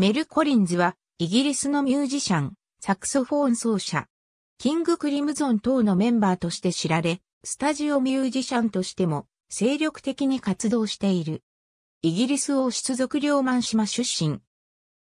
メル・コリンズは、イギリスのミュージシャン、サクソフォーン奏者、キング・クリムゾン等のメンバーとして知られ、スタジオミュージシャンとしても、精力的に活動している。イギリス王室属領満島出身。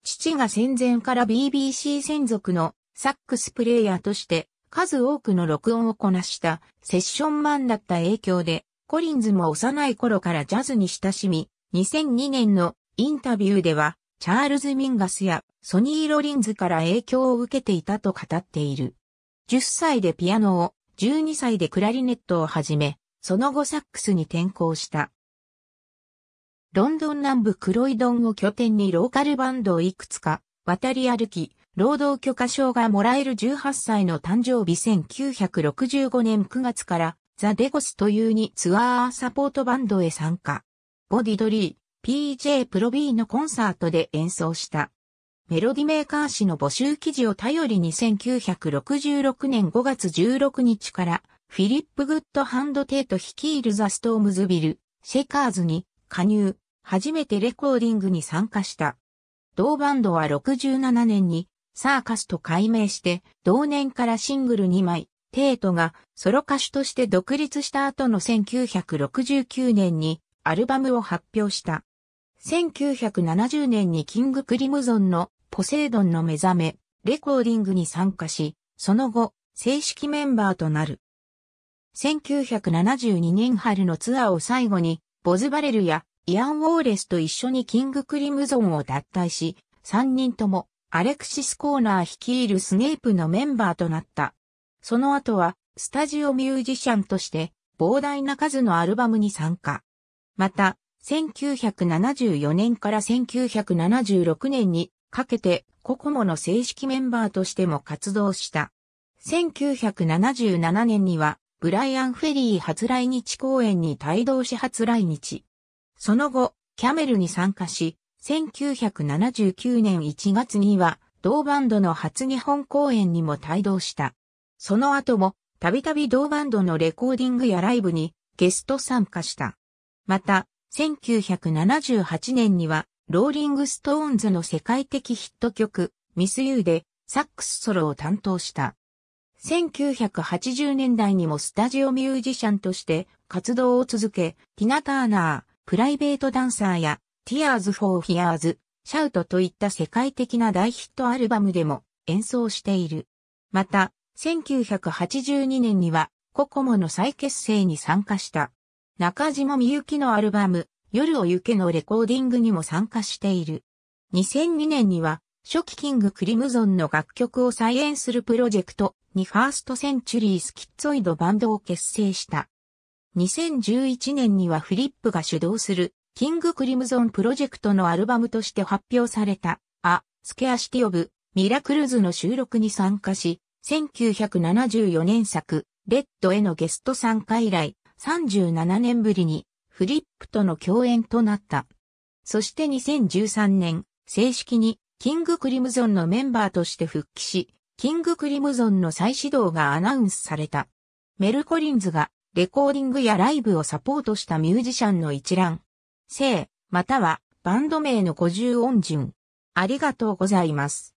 父が戦前から BBC 専属のサックスプレイヤーとして数多くの録音をこなしたセッションマンだった影響で、コリンズも幼い頃からジャズに親しみ、2002年のインタビューではチャールズ・ミンガスやソニー・ロリンズから影響を受けていたと語っている。10歳でピアノを、12歳でクラリネットを始め、その後サックスに転向した。ロンドン南部クロイドンを拠点にローカルバンドをいくつか渡り歩き、労働許可証がもらえる18歳の誕生日1965年9月からザ・デゴスというにツアーサポートバンドへ参加。ボディドリー、PJ プロ B のコンサートで演奏した。メロディメーカー誌の募集記事を頼りに1966年5月16日からフィリップ・グッドハンド・テイト率いるザ・ストームズ・ビル、シェカーズに加入、初めてレコーディングに参加した。同バンドは67年にサーカスと改名して同年からシングル2枚、テイトがソロ歌手として独立した後の1969年にアルバムを発表した。1970年にキングクリムゾンのポセイドンの目覚め、レコーディングに参加し、その後、正式メンバーとなる。1972年春のツアーを最後に、ボズバレルやイアン・ウォーレスと一緒にキングクリムゾンを脱退し、3人ともアレクシス・コーナー率いるスネープのメンバーとなった。その後は、スタジオミュージシャンとして、膨大な数のアルバムに参加。また、1974年から1976年にかけてココモの正式メンバーとしても活動した。1977年にはブライアン・フェリー初来日公演に帯同し初来日。その後、キャメルに参加し、1979年1月には同バンドの初日本公演にも帯同した。その後も、たびたび同バンドのレコーディングやライブにゲスト参加した。また、1978年には、ローリングストーンズの世界的ヒット曲、ミスユーで、サックスソロを担当した。1980年代にもスタジオミュージシャンとして活動を続け、ティナ・ターナー、プライベートダンサーや、ティアーズ・フォー・フィアーズ、シャウトといった世界的な大ヒットアルバムでも演奏している。また、1982年には、ココモの再結成に参加した。中島みゆきのアルバム、夜を行けのレコーディングにも参加している。2002年には、初期キングクリムゾンの楽曲を再演するプロジェクト、にファーストセンチュリースキッツォイドバンドを結成した。2011年にはフリップが主導する、キングクリムゾンプロジェクトのアルバムとして発表された、ア・スケアシティオブ・ミラクルズの収録に参加し、1974年作、レッドへのゲスト参加以来、37年ぶりにフリップとの共演となった。そして2013年、正式にキングクリムゾンのメンバーとして復帰し、キングクリムゾンの再始動がアナウンスされた。メルコリンズがレコーディングやライブをサポートしたミュージシャンの一覧、聖、またはバンド名の五十音順。ありがとうございます。